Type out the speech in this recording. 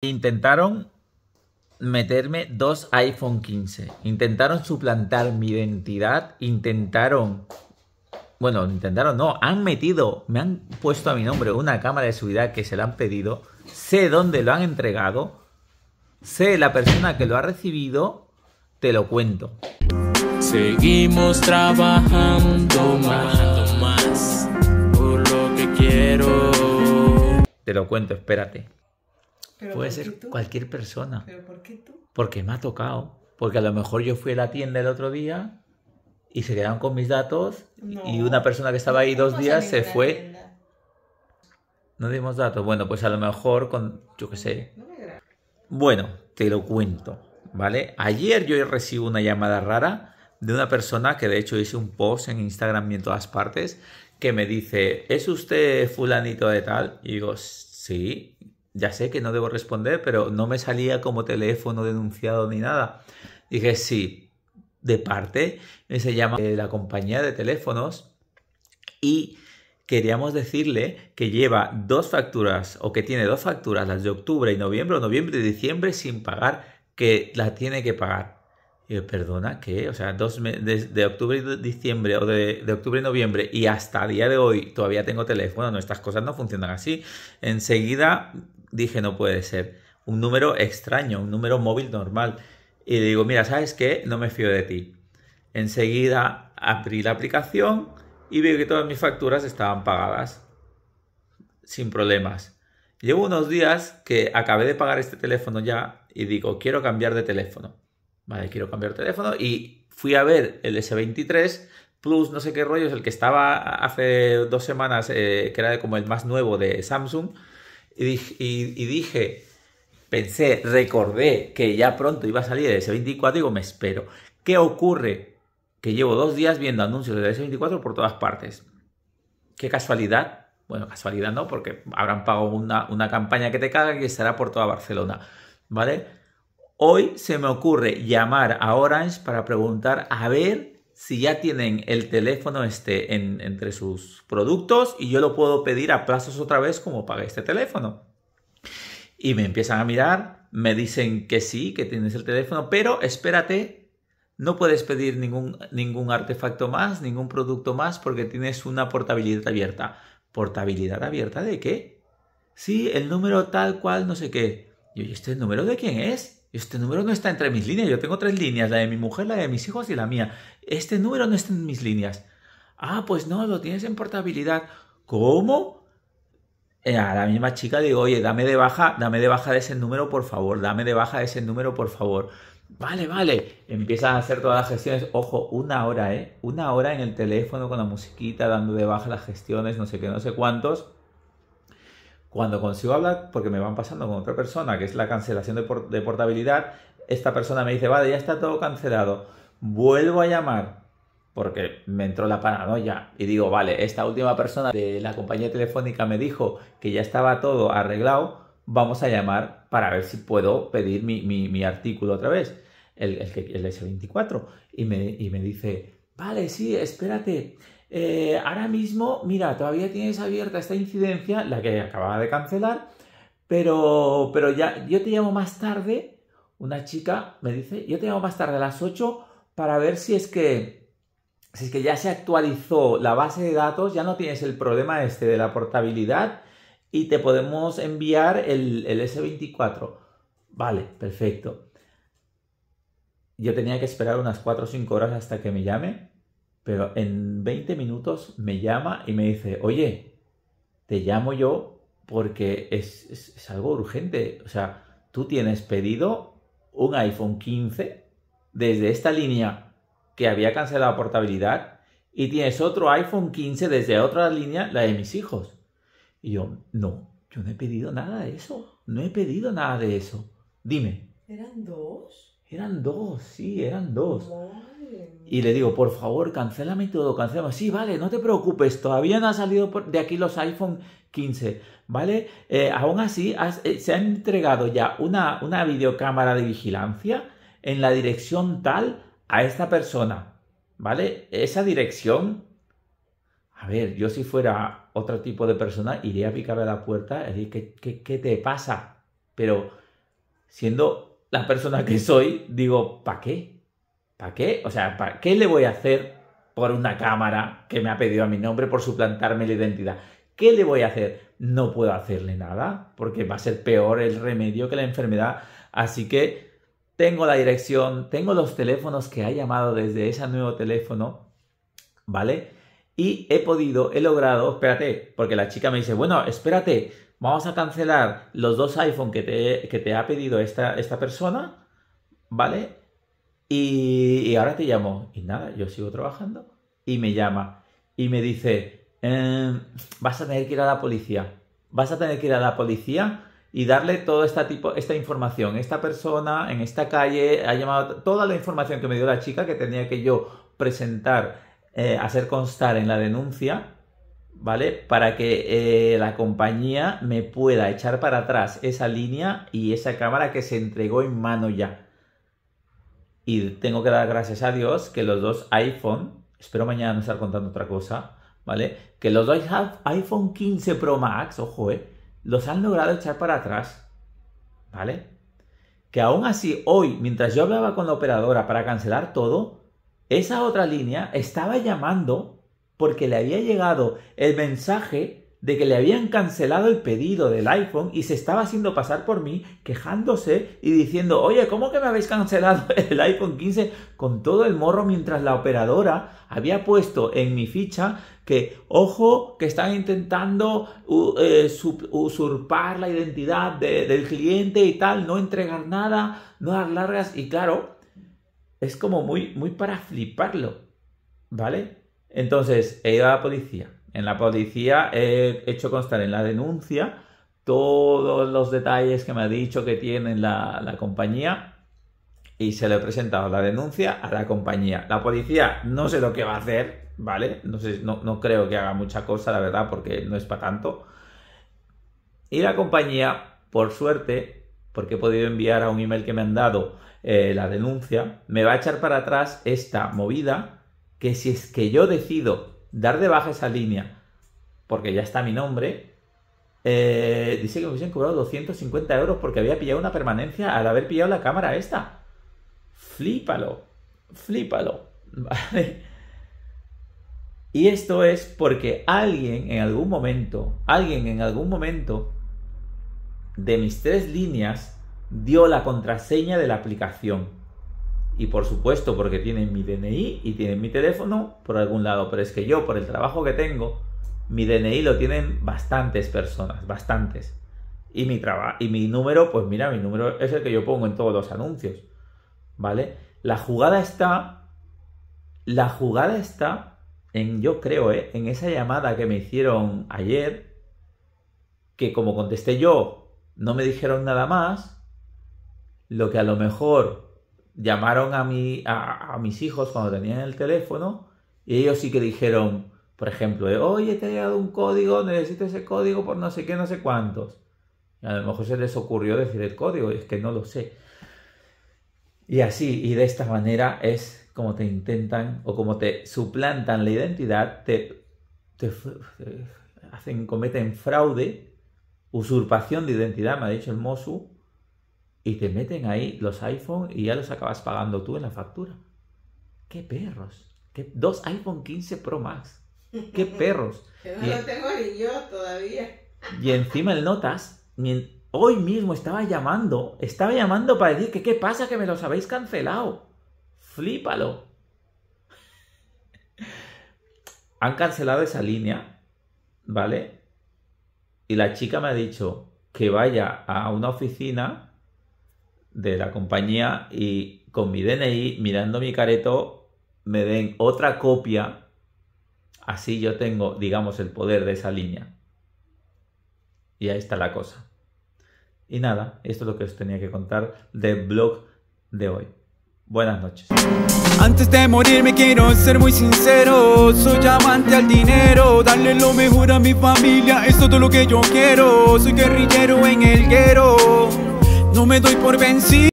Intentaron meterme dos iPhone 15. Intentaron suplantar mi identidad. Intentaron. Bueno, intentaron, no. Han metido, me han puesto a mi nombre una cámara de seguridad que se la han pedido. Sé dónde lo han entregado. Sé la persona que lo ha recibido. Te lo cuento. Seguimos trabajando más. más por lo que quiero. Te lo cuento, espérate. Puede ser cualquier persona. ¿Pero por qué tú? Porque me ha tocado. Porque a lo mejor yo fui a la tienda el otro día y se quedaron con mis datos y una persona que estaba ahí dos días se fue. No dimos datos. Bueno, pues a lo mejor con, yo qué sé. bueno, te lo cuento, ¿vale? Ayer yo recibí una llamada rara de una persona que de hecho hice un post en Instagram y en todas partes que me dice, ¿es usted fulanito de tal? Y digo, sí ya sé que no debo responder, pero no me salía como teléfono denunciado ni nada. Dije, sí, de parte, se llama eh, la compañía de teléfonos y queríamos decirle que lleva dos facturas o que tiene dos facturas, las de octubre y noviembre, o noviembre y diciembre sin pagar, que la tiene que pagar. Y perdona, ¿qué? O sea, dos de, octubre y diciembre o de, octubre y noviembre y hasta día de hoy todavía tengo teléfono. No, estas cosas no funcionan así. Enseguida dije, no puede ser. Un número extraño, un número móvil normal. Y le digo, mira, ¿sabes qué? No me fío de ti. Enseguida abrí la aplicación y vi que todas mis facturas estaban pagadas. Sin problemas. Llevo unos días que acabé de pagar este teléfono ya y digo, quiero cambiar de teléfono. Vale, quiero cambiar de teléfono y fui a ver el S23 Plus, no sé qué rollo, es el que estaba hace dos semanas, eh, que era como el más nuevo de Samsung y dije, pensé, recordé que ya pronto iba a salir el S24 y digo, me espero. ¿Qué ocurre? Que llevo dos días viendo anuncios de S24 por todas partes. Qué casualidad. Bueno, casualidad no, porque habrán pagado una, una campaña que te caga que estará por toda Barcelona. ¿Vale? Hoy se me ocurre llamar a Orange para preguntar a ver si ya tienen el teléfono este entre sus productos y yo lo puedo pedir a plazos otra vez como pagué este teléfono. Y me empiezan a mirar, me dicen que sí, que tienes el teléfono, pero espérate, no puedes pedir ningún, ningún artefacto más, ningún producto más, porque tienes una portabilidad abierta. ¿Portabilidad abierta de qué? Sí, el número tal cual, no sé qué. Y este número de quién es? este número no está entre mis líneas. Yo tengo tres líneas, la de mi mujer, la de mis hijos y la mía. Este número no está en mis líneas. Ah, pues no, lo tienes en portabilidad. ¿Cómo? Eh, a la misma chica digo, oye, dame de baja, dame de baja de ese número, por favor, dame de baja de ese número, por favor. Vale, vale. Empiezan a hacer todas las gestiones. Ojo, una hora, ¿eh? Una hora en el teléfono con la musiquita, dando de baja las gestiones, no sé qué, no sé cuántos. Cuando consigo hablar, porque me van pasando con otra persona, que es la cancelación de, portabilidad, esta persona me dice, vale, ya está todo cancelado, vuelvo a llamar, porque me entró la paranoia y digo, vale, esta última persona de la compañía telefónica me dijo que ya estaba todo arreglado, vamos a llamar para ver si puedo pedir mi, artículo otra vez, el, el, el S24. Y me, y me dice, vale, sí, espérate, eh, ahora mismo, mira, todavía tienes abierta esta incidencia, la que acababa de cancelar, pero, ya, yo te llamo más tarde, una chica me dice, yo te llamo más tarde a las 8 para ver si es que, si es que ya se actualizó la base de datos, ya no tienes el problema este de la portabilidad y te podemos enviar el, el S24. Vale, perfecto. Yo tenía que esperar unas 4 o 5 horas hasta que me llame pero en 20 minutos me llama y me dice, oye, te llamo yo porque es, algo urgente. O sea, tú tienes pedido un iPhone 15 desde esta línea que había cancelado portabilidad y tienes otro iPhone 15 desde otra línea, la de mis hijos. Y yo, no, yo no he pedido nada de eso. No he pedido nada de eso. Dime. ¿Eran dos? Eran dos, sí, eran dos y le digo, por favor, cancélame todo, cancélame. Sí, vale, no te preocupes, todavía no han salido de aquí los iPhone 15, ¿vale? Eh, aún así, eh, se ha entregado ya una, una videocámara de vigilancia en la dirección tal a esta persona, ¿vale? Esa dirección, a ver, yo si fuera otro tipo de persona, iría a picarle a la puerta y decir, ¿qué, qué te pasa? Pero siendo la persona que soy, digo, ¿para qué? ¿Para qué? O sea, ¿para qué le voy a hacer por una cámara que me ha pedido a mi nombre por suplantarme la identidad? ¿Qué le voy a hacer? No puedo hacerle nada porque va a ser peor el remedio que la enfermedad. Así que tengo la dirección, tengo los teléfonos que ha llamado desde ese nuevo teléfono, ¿vale? Y he podido, he logrado, espérate, porque la chica me dice, bueno, espérate, vamos a cancelar los dos iPhone que te, ha pedido esta, esta persona, ¿vale? Y, ahora te llamo. Y nada, yo sigo trabajando. Y me llama. Y me dice, em, vas a tener que ir a la policía. Vas a tener que ir a la policía y darle toda esta, tipo, esta información. Esta persona en esta calle ha llamado toda la información que me dio la chica que tenía que yo presentar, eh, hacer constar en la denuncia, ¿vale? Para que eh, la compañía me pueda echar para atrás esa línea y esa cámara que se entregó en mano ya. Y tengo que dar gracias a Dios que los dos iPhone, espero mañana no estar contando otra cosa, ¿vale? Que los dos iPhone 15 Pro Max, ojo, eh, los han logrado echar para atrás, ¿vale? Que aún así, hoy, mientras yo hablaba con la operadora para cancelar todo, esa otra línea estaba llamando porque le había llegado el mensaje de que le habían cancelado el pedido del iPhone y se estaba haciendo pasar por mí, quejándose y diciendo, oye, ¿cómo que me habéis cancelado el iPhone 15 con todo el morro mientras la operadora había puesto en mi ficha que, ojo, que están intentando eh, usurpar la identidad del cliente y tal, no entregar nada, no dar largas y claro, es como muy, muy para fliparlo, ¿vale? Entonces, he ido a la policía, en la policía he hecho constar en la denuncia todos los detalles que me ha dicho que tiene la, compañía y se le he presentado la denuncia a la compañía. La policía no sé lo que va a hacer, ¿vale? No, sé, no, creo que haga mucha cosa, la verdad, porque no es para tanto. Y la compañía, por suerte, porque he podido enviar a un email que me han dado eh, la denuncia, me va a echar para atrás esta movida que si es que yo decido dar de baja esa línea, porque ya está mi nombre, eh, dice que me hubiesen cobrado 250 euros porque había pillado una permanencia al haber pillado la cámara esta. Flípalo, flípalo, Y esto es porque alguien en algún momento, alguien en algún momento de mis tres líneas dio la contraseña de la aplicación y por supuesto porque tienen mi DNI y tienen mi teléfono por algún lado, pero es que yo por el trabajo que tengo, mi DNI lo tienen bastantes personas, bastantes. Y mi, y mi número, pues mira, mi número es el que yo pongo en todos los anuncios. ¿Vale? La jugada está. La jugada está en, yo creo, ¿eh? en esa llamada que me hicieron ayer, que como contesté yo, no me dijeron nada más, lo que a lo mejor llamaron a, mi, a, mis hijos cuando tenían el teléfono y ellos sí que dijeron, por ejemplo, oye, te he llegado un código, necesito ese código por no sé qué, no sé cuántos. a lo mejor se les ocurrió decir el código, y es que no lo sé. Y así, y de esta manera es como te intentan o como te suplantan la identidad, te, hacen, cometen fraude, usurpación de identidad, me ha dicho el Mosu, y te meten ahí los iPhone y ya los acabas pagando tú en la factura. ¡Qué perros! Dos iPhone 15 Pro Max. ¡Qué perros! Que no lo tengo ni yo todavía. Y encima el Notas, hoy mismo estaba llamando, estaba llamando para decir que qué pasa que me los habéis cancelado. Flípalo. Han cancelado esa línea, ¿vale? Y la chica me ha dicho que vaya a una oficina de la compañía y con mi DNI, mirando mi careto, me den otra copia. Así yo tengo, digamos, el poder de esa línea. Y ahí está la cosa. Y nada, esto es lo que os tenía que contar del blog de hoy. Buenas noches. Antes de morir me quiero ser muy sincero. Soy amante al dinero, darle lo mejor a mi familia. Es todo lo que yo quiero. Soy guerrillero en el guero no me doy por vencido.